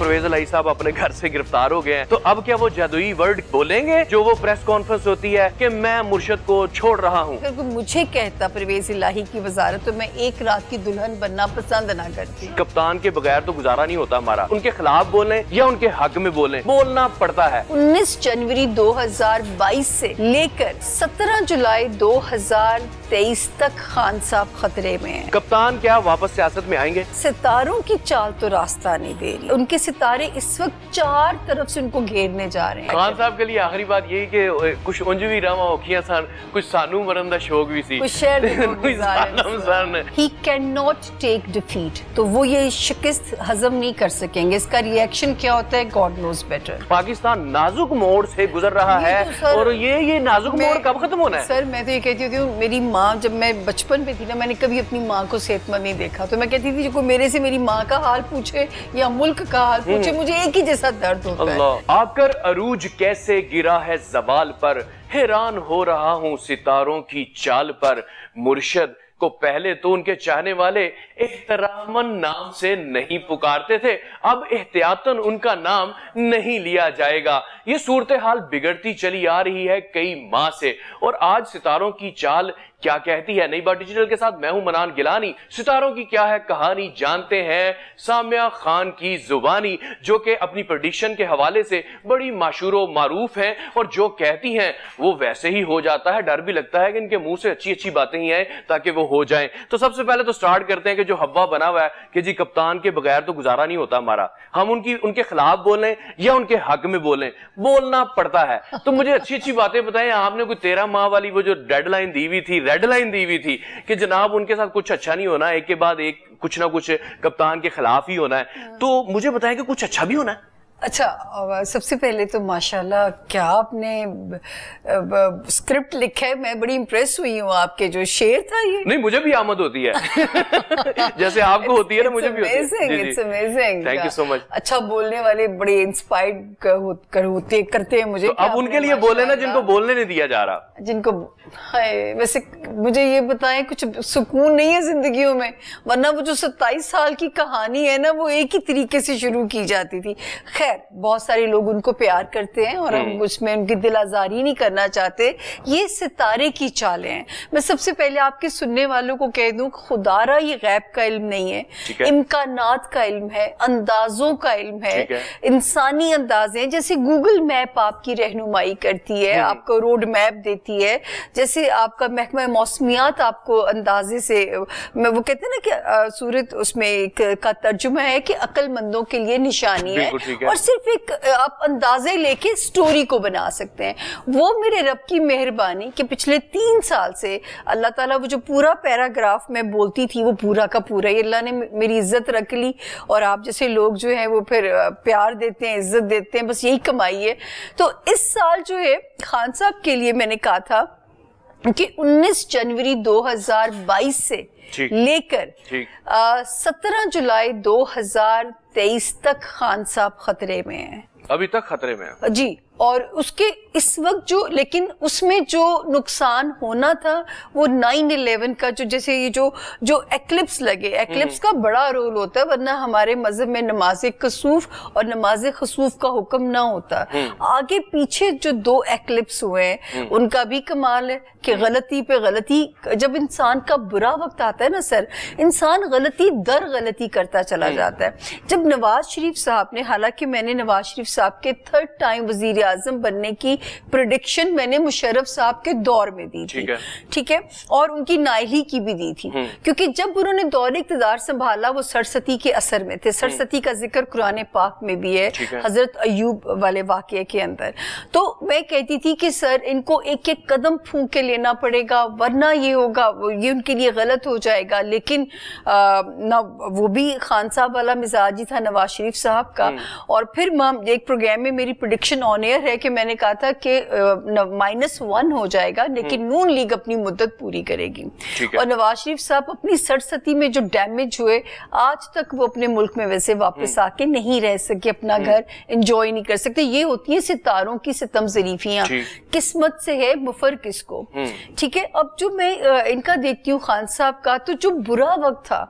परवेज अलाई साहब अपने घर से गिरफ्तार हो गए हैं तो अब क्या वो जादुई वर्ड बोलेंगे जो वो प्रेस कॉन्फ्रेंस होती है कि मैं मुर्शद को छोड़ रहा हूँ मुझे कहता परवेज इलाही की वजारत तो मैं एक रात की दुल्हन बनना पसंद ना करती कप्तान के बगैर तो गुजारा नहीं होता हमारा उनके खिलाफ बोले या उनके हक में बोले बोलना पड़ता है उन्नीस जनवरी दो हजार बाईस ऐसी लेकर सत्रह जुलाई दो हजार तेईस तक खान साहब खतरे में है कप्तान क्या वापस सियासत में आएंगे सितारों की चाल तो रास्ता नहीं दे रही उनके सितारे इस वक्त चार तरफ से उनको घेरने जा रहे हैं खान साहब के लिए आखिरी बात यही कि कुछ उंजवी रामा ओखिया सन कुछ सानू मरन का शौक भी सी कुछ शेर he can not take defeat तो वो ये शिकस्त हजम नहीं कर सकेंगे इसका रिएक्शन क्या होता है गॉड नोज बेटर पाकिस्तान नाजुक मोड़ से गुजर रहा है तो और ये ये नाजुक मोड़ कब खत्म होना है सर मैं तो ये कहती हूँ मेरी माँ जब मैं बचपन में थी ना मैंने कभी अपनी माँ को सेहतमंद नहीं देखा तो मैं कहती थी जो मेरे से मेरी माँ का हाल पूछे या मुल्क का सवाल हम्म। पूछे मुझे एक ही जैसा दर्द होता है आकर अरूज कैसे गिरा है जवाल पर हैरान हो रहा हूँ सितारों की चाल पर मुर्शद को पहले तो उनके चाहने वाले एहतरामन नाम से नहीं पुकारते थे अब एहतियातन उनका नाम नहीं लिया जाएगा ये सूरत हाल बिगड़ती चली आ रही है कई माह से और आज सितारों की चाल क्या कहती है नई बार डिजिटल के साथ मैं हूं मनान गिलानी सितारों की क्या है कहानी जानते हैं साम्या खान की जुबानी जो कि अपनी प्रोडिक्शन के हवाले से बड़ी माशूर मारूफ है और जो कहती हैं वो वैसे ही हो जाता है डर भी लगता है कि इनके मुंह से अच्छी अच्छी बातें ही आए ताकि वो हो जाए तो सबसे पहले तो स्टार्ट करते हैं कि जो हवा बना हुआ है कि जी कप्तान के बगैर तो गुजारा नहीं होता हमारा हम उनकी उनके खिलाफ बोलें या उनके हक में बोलें बोलना पड़ता है तो मुझे अच्छी अच्छी बातें बताएं आपने कोई तेरह माह वाली वो जो डेडलाइन दी हुई थी रेड लाइन दी हुई थी कि जनाब उनके साथ कुछ अच्छा नहीं होना एक के बाद एक कुछ ना कुछ कप्तान के खिलाफ ही होना है हाँ। तो मुझे बताया कि कुछ अच्छा भी होना है अच्छा सबसे पहले तो माशाल्लाह क्या आपने स्क्रिप्ट लिखा है मैं बड़ी इम्प्रेस हुई हूँ आपके जो शेर था ये नहीं मुझे भी आमद होती है जैसे आपको it's, होती है ना मुझे amazing, भी होती है it's amazing thank you so much अच्छा बोलने वाले बड़े इंस्पायर्ड कर, कर होते करते हैं मुझे तो अब उनके लिए बोले ना जिनको बोलने नहीं दिया जा रहा जिनको वैसे मुझे ये बताए कुछ सुकून नहीं है जिंदगी में वरना वो जो सत्ताईस साल की कहानी है ना वो एक ही तरीके से शुरू की जाती थी खैर बहुत सारे लोग उनको प्यार करते हैं और हम हम्म। उसमें उनकी दिल आजारी नहीं करना चाहते ये सितारे की चालें हैं मैं सबसे पहले आपके सुनने वालों को कह दूं खुदारा ये गैब का इल्म नहीं है, है। इम्कान का इल्म है अंदाजों का इल्म है, है। इंसानी अंदाजे हैं जैसे गूगल मैप आपकी रहनुमाई करती है हम्म। आपको रोड मैप देती है जैसे आपका महकमा मौसमियात आपको अंदाजे से मैं वो कहते हैं ना कि सूरत उसमें का तर्जुमा है कि अक्लमंदों के लिए निशानी है और और सिर्फ एक आप अंदाजे लेके स्टोरी को बना सकते हैं वो मेरे रब की मेहरबानी कि पिछले तीन साल से अल्लाह ताला वो जो पूरा पैराग्राफ मैं बोलती थी वो पूरा का पूरा ये अल्लाह ने मेरी इज्जत रख ली और आप जैसे लोग जो है वो फिर प्यार देते हैं इज्जत देते हैं बस यही कमाई है तो इस साल जो है खान साहब के लिए मैंने कहा था कि 19 जनवरी 2022 से लेकर सत्रह जुलाई 2000 तेईस तक खान साहब खतरे में हैं अभी तक खतरे में है जी और उसके इस वक्त जो लेकिन उसमें जो नुकसान होना था वो नाइन इलेवन का जो जैसे ये जो जो एक्लिप्स लगे एक्लिप्स हम्म। का बड़ा रोल होता है वरना हमारे मजहब में नमाज कसूफ और नमाज खसूफ का हुक्म ना होता हम्म। आगे पीछे जो दो एक्लिप्स हुए हैं हम्म। उनका भी कमाल है कि गलती पे गलती जब इंसान का बुरा वक्त आता है ना सर इंसान गलती दर गलती करता चला जाता है जब नवाज शरीफ साहब ने हालांकि मैंने नवाज शरीफ साहब के थर्ड टाइम वजीर आजम बनने की प्रोडिक्शन मैंने मुशरफ साहब के दौर में दी थी ठीक है और उनकी नाइली की भी दी थी हम्म। क्योंकि जब उन्होंने दौर इकतदार संभाला वो सरस्वती के असर में थे हम्म। सरस्वती का जिक्र कुरान पाक में भी है हजरत अयूब वाले वाक्य के अंदर तो मैं कहती थी कि सर इनको एक एक कदम फूक के लेना पड़ेगा वरना ये होगा ये उनके लिए गलत हो जाएगा लेकिन आ, ना वो भी खान साहब वाला मिजाज ही था नवाज शरीफ साहब का हम्म। और फिर माम एक प्रोग्राम में मेरी प्रोडिक्शन ऑन एयर क्लियर है कि मैंने कहा था कि माइनस वन हो जाएगा लेकिन नून हम्म। लीग अपनी मुद्दत पूरी करेगी और नवाज शरीफ साहब अपनी सरसती में जो डैमेज हुए आज तक वो अपने मुल्क में वैसे वापस हम्म। आके नहीं रह सके अपना हम्म। घर इंजॉय नहीं कर सकते ये होती है सितारों की सितम जरीफियां किस्मत से है मुफर किसको ठीक है अब जो मैं इनका देखती हूँ खान साहब का तो जो बुरा वक्त था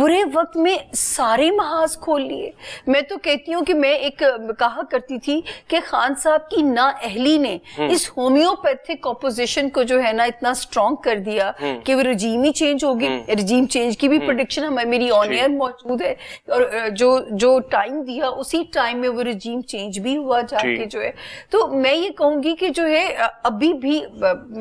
बुरे वक्त में सारे महाज खोल लिए मैं तो कहती हूँ कि मैं एक कहा करती थी कि खान साहब की ना अहली ने हम्म। इस होम्योपैथिक ऑपोजिशन को जो है ना इतना स्ट्रॉन्ग कर दिया हम्म। कि वो रजीम ही चेंज होगी रजीम हम्म। चेंज की भी प्रोडिक्शन हमें मेरी ऑन एयर मौजूद है और जो जो टाइम दिया उसी टाइम में वो रजीम चेंज भी हुआ जाके जो है तो मैं ये कहूंगी कि जो है अभी भी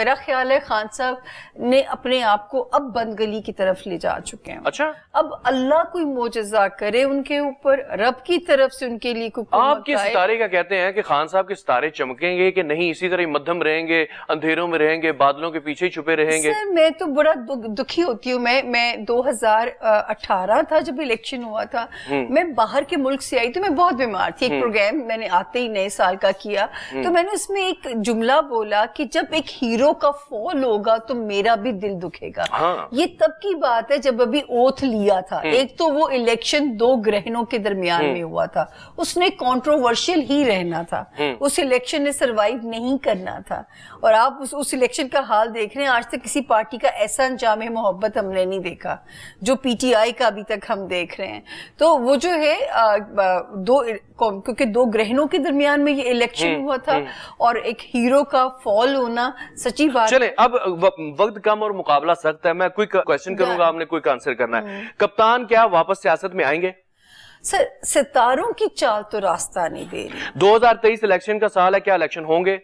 मेरा ख्याल है खान साहब ने अपने आप को अब बंद गली की तरफ ले जा चुके हैं अच्छा अब अल्लाह कोई मोजा करे उनके ऊपर रब की तरफ से उनके लिए कोई आपके सितारे का कहते हैं कि खान साहब आपके सितारे चमकेंगे कि नहीं इसी तरह मध्यम रहेंगे अंधेरों में रहेंगे बादलों के पीछे छुपे रहेंगे सर मैं तो बड़ा दुखी होती हूँ मैं मैं 2018 था जब इलेक्शन हुआ था हम्म। मैं बाहर के मुल्क से आई तो मैं बहुत बीमार थी एक हम्म। प्रोग्राम मैंने आते ही नए साल का किया हम्म। तो मैंने उसमें एक जुमला बोला की जब एक हीरो का फॉल होगा तो मेरा भी दिल दुखेगा हाँ। ये तब की बात है जब अभी ओथ लिया था एक तो वो इलेक्शन दो ग्रहणों के दरमियान में हुआ था उसने कंट्रोवर्शियल ही रहना था उस इलेक्शन ने सरवाइव नहीं करना था और आप उस उस इलेक्शन का हाल देख रहे हैं आज तक किसी पार्टी का ऐसा अंजाम मोहब्बत हमने नहीं देखा जो पीटीआई का अभी तक हम देख रहे हैं तो वो जो है दो क्योंकि दो ग्रहणों के दरमियान में ये इलेक्शन हम्म, हुआ था हम्म। और एक हीरो का फॉल होना सची बात चले अब वक्त कम और मुकाबला सख्त है मैं क्विक क्वेश्चन करूंगा आपने क्विक आंसर करना है हम्म। कप्तान क्या वापस सियासत में आएंगे सर सितारों की चाल तो रास्ता नहीं दे रही 2023 इलेक्शन का साल है क्या इलेक्शन होंगे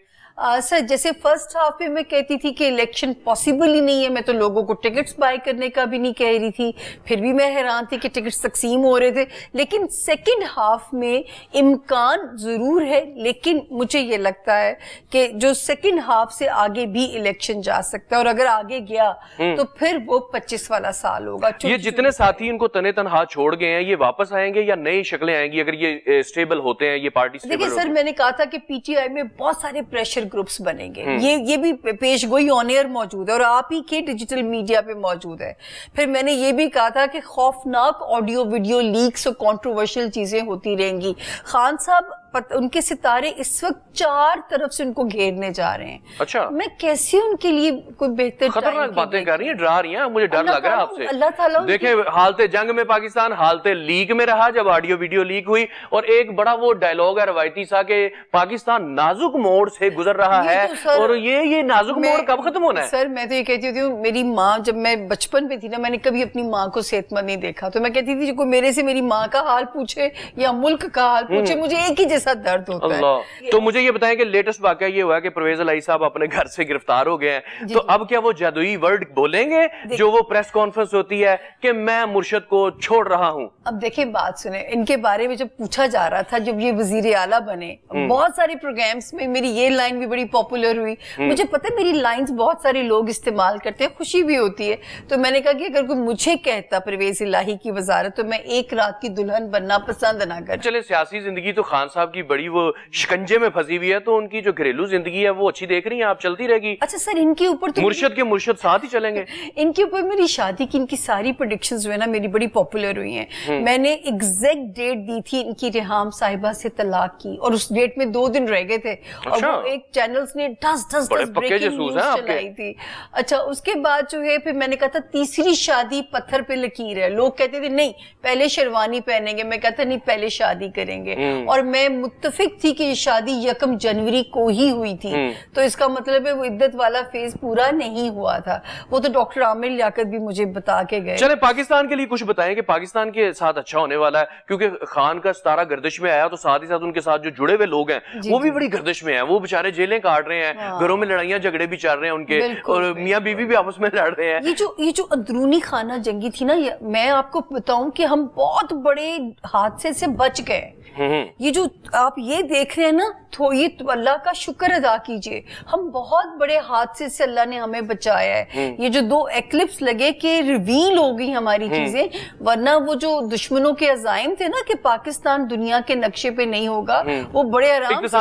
सर जैसे फर्स्ट हाफ में मैं कहती थी कि इलेक्शन पॉसिबल ही नहीं है मैं तो लोगों को टिकट्स बाय करने का भी नहीं कह रही थी फिर भी मैं हैरान थी कि टिकट्स तकसीम हो रहे थे लेकिन सेकंड हाफ में इम्कान ज़रूर है लेकिन मुझे ये लगता है कि जो सेकंड हाफ से आगे भी इलेक्शन जा सकता है और अगर आगे गया हम्म। तो फिर वो पच्चीस वाला साल होगा ये जितने साथी इनको तने तनहा छोड़ गए हैं ये वापस आएंगे या नई शक्लें आएंगी अगर ये स्टेबल होते हैं ये पार्टी देखिए सर मैंने कहा था कि पीटीआई में बहुत सारे प्रेशर ग्रुप्स बनेंगे हम्म। ये ये भी पेश गोई ऑन एयर मौजूद है और आप ही के डिजिटल मीडिया पे मौजूद है फिर मैंने ये भी कहा था कि खौफनाक ऑडियो वीडियो लीक्स और कॉन्ट्रोवर्शियल चीजें होती रहेंगी खान साहब पत, उनके सितारे इस वक्त चार तरफ से उनको घेरने जा रहे हैं अच्छा मैं कैसे उनके लिए कोई बेहतर खतरनाक बातें कर रही हैं डरा रही हैं मुझे डर लग रहा है आपसे अल्लाह ताला देखे हालते जंग में पाकिस्तान हालते लीग में रहा जब ऑडियो वीडियो लीक हुई और एक बड़ा वो डायलॉग है रवायती सा के पाकिस्तान नाजुक मोड़ से गुजर रहा है तो और ये ये नाजुक मोड़ कब खत्म होना है सर मैं तो ये कहती हूँ मेरी माँ जब मैं बचपन में थी ना मैंने कभी अपनी माँ को सेहतमंद नहीं देखा तो मैं कहती थी जो मेरे से मेरी माँ का हाल पूछे या मुल्क का हाल हम्म। पूछे मुझे एक ही ऐसा दर्द होता है तो मुझे ये बताएं कि लेटेस्ट वाक्य ये हुआ कि परवेज अलाई साहब अपने घर से गिरफ्तार हो गए हैं तो अब क्या वो जादुई वर्ड बोलेंगे जो वो प्रेस कॉन्फ्रेंस होती है कि मैं मुर्शद को छोड़ रहा हूँ अब देखिए बात सुने इनके बारे में जब पूछा जा रहा था जब ये वजीर आला बने हम्म। बहुत सारे प्रोग्राम्स में मेरी ये लाइन भी बड़ी पॉपुलर हुई हम्म। मुझे पता है मेरी लाइन बहुत सारे लोग इस्तेमाल करते हैं खुशी भी होती है तो मैंने कहा कि अगर कोई मुझे कहता परवेज इलाही की वजारत तो मैं एक रात की दुल्हन बनना पसंद ना कर चले सियासी जिंदगी तो खान साहब साहब की बड़ी वो शिकंजे में फंसी हुई है तो उनकी जो घरेलू जिंदगी है वो अच्छी देख रही है आप चलती रहेगी अच्छा सर इनके ऊपर तो मुर्शद के मुर्शद साथ ही चलेंगे इनके ऊपर मेरी शादी की इनकी सारी प्रोडिक्शन जो है ना मेरी बड़ी पॉपुलर हुई है हम्म। मैंने एग्जैक्ट डेट दी थी इनकी रिहाम साहिबा से तलाक की और उस डेट में दो दिन रह गए थे और अच्छा। वो एक चैनल ने दस दस चलाई थी अच्छा उसके बाद जो है फिर मैंने कहा था तीसरी शादी पत्थर पे लकीर है लोग कहते थे नहीं पहले शेरवानी पहनेंगे मैं कहता नहीं पहले शादी करेंगे हम्म। और मैं मुत्तफिक थी कि शादी यकम जनवरी को ही हुई थी हम्म। तो इसका मतलब है वो इद्दत वाला फेज पूरा नहीं हुआ था वो तो डॉक्टर आमिर लियाकत भी मुझे बता के गए चले पाकिस्तान के लिए कुछ बताएं कि पाकिस्तान के साथ अच्छा होने वाला है क्योंकि खान का सतारा गर्दिश में आया तो साथ ही साथ उनके साथ जो जुड़े हुए लोग हैं वो भी बड़ी गर्दिश में है वो बेचारे जेलें काट रहे हैं हाँ। घरों में लड़ाइया झगड़े भी चल रहे हैं उनके और मियाँ बीवी भी आपस में लड़ रहे हैं ये जो ये जो अंदरूनी खाना जंगी थी ना मैं आपको बताऊं कि हम बहुत बड़े हादसे से बच गए हम्म। ये जो आप ये देख रहे हैं ना तो ये तो अल्लाह का शुक्र अदा कीजिए हम बहुत बड़े हादसे से अल्लाह ने हमें बचाया है हम्म। ये जो दो एक्लिप्स लगे कि रिवील हो गई हमारी हम्म। चीजें वरना वो जो दुश्मनों के अजाइम थे ना कि पाकिस्तान दुनिया के नक्शे पे नहीं होगा वो बड़े आराम से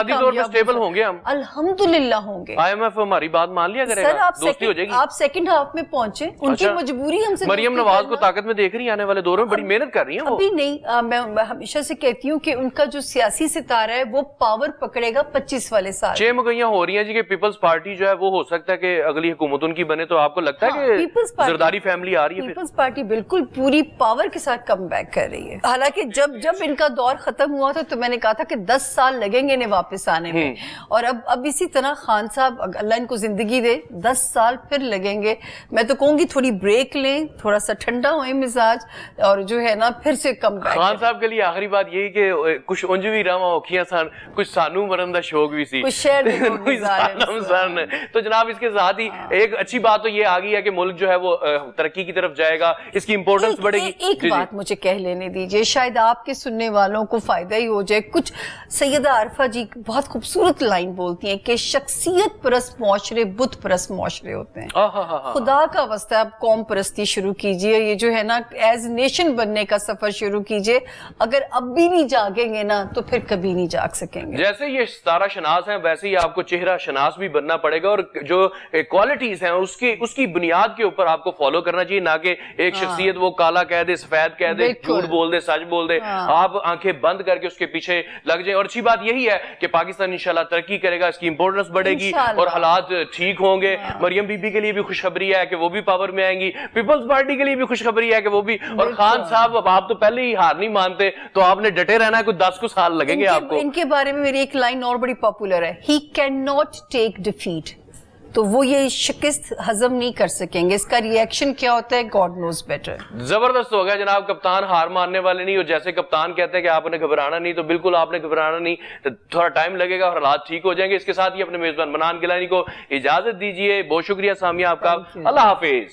होंगे हम अल्हम्दुलिल्लाह होंगे आईएमएफ हमारी बात मान लिया करेगा सर आप दोस्ती हो जाएगी आप सेकंड हाफ में पहुंचे उनकी अच्छा, मजबूरी हमसे मरियम नवाज को ताकत में देख रही आने वाले दौर में बड़ी मेहनत कर रही है अभी नहीं मैं हमेशा से कहती हूँ की उनका जो सियासी सितारा है वो पावर पकड़ेगा पच्चीस वाले साल छह मगैया हो रही है जी कि पीपल्स पार्टी जो है वो हो सकता है कि अगली हुकूमत उनकी बने तो आपको लगता हाँ, है कि पीपल्स जरदारी फैमिली आ रही है पीपल्स पार्टी बिल्कुल पूरी पावर के साथ कम बैक कर रही है हालांकि जब जब इनका दौर खत्म हुआ था तो मैंने कहा था कि दस साल लगेंगे इन्हें वापस आने में हम्म। और अब अब इसी तरह खान साहब अल्लाह इनको जिंदगी दे दस साल फिर लगेंगे मैं तो कहूंगी थोड़ी ब्रेक लें थोड़ा सा ठंडा होए मिजाज और जो है ना फिर से कम खान साहब के लिए आखिरी बात यही कि ਕੁਝ ਉਂਝ ਵੀ ਰਾਵਾਂ ਔਖੀਆਂ ਸਨ ਕੁਝ ਸਾਨੂੰ ਮਰਨ ਦਾ ਸ਼ੌਕ ਵੀ ਸੀ ਕੁਝ ਸ਼ੇਰ ਦੇ तो जनाब इसके साथ ही एक अच्छी बात तो ये आ गई है कि मुल्क जो है वो तरक्की की तरफ जाएगा इसकी इंपॉर्टेंस बढ़ेगी एक, बात मुझे कह लेने दीजिए शायद आपके सुनने वालों को फायदा ही हो जाए कुछ सैयदा अरफा जी बहुत खूबसूरत लाइन बोलती है कि शख्सियत परस्त माशरे बुत परस्त माशरे होते हैं खुदा का वस्ता आप कौम परस्ती शुरू कीजिए ये जो है ना एज नेशन बनने का सफर शुरू कीजिए अगर अब भी नहीं जागे जागेंगे ना तो फिर कभी नहीं जाग सकेंगे जैसे ये सारा शनाज है वैसे ही आपको चेहरा शनाज भी बनना पड़ेगा और जो क्वालिटीज हैं उसकी उसकी बुनियाद के ऊपर आपको फॉलो करना चाहिए ना कि एक हाँ। शख्सियत वो काला कह दे सफेद कह दे झूठ बोल दे सच बोल दे हाँ। आप आंखें बंद करके उसके पीछे लग जाए और अच्छी बात यही है कि पाकिस्तान इनशाला तरक्की करेगा इसकी इंपोर्टेंस बढ़ेगी और हालात ठीक होंगे हाँ। मरियम बीबी के लिए भी खुशखबरी है कि वो भी पावर में आएंगी पीपल्स पार्टी के लिए भी खुशखबरी है कि वो भी और खान साहब आप तो पहले ही हार नहीं मानते तो आपने डटे रहना कुछ दस कुछ साल लगेंगे आपको इनके बारे में मेरी एक लाइन और बड़ी पॉपुलर है he can not take defeat तो वो ये शिकस्त हजम नहीं कर सकेंगे इसका रिएक्शन क्या होता है गॉड नोज बेटर जबरदस्त हो गया जनाब कप्तान हार मानने वाले नहीं और जैसे कप्तान कहते हैं कि आपने घबराना नहीं तो बिल्कुल आपने घबराना नहीं तो थोड़ा टाइम लगेगा और हालात ठीक हो जाएंगे इसके साथ ही अपने मेजबान मनान गिलानी को इजाजत दीजिए बहुत शुक्रिया सामिया आपका अल्लाह हाफिज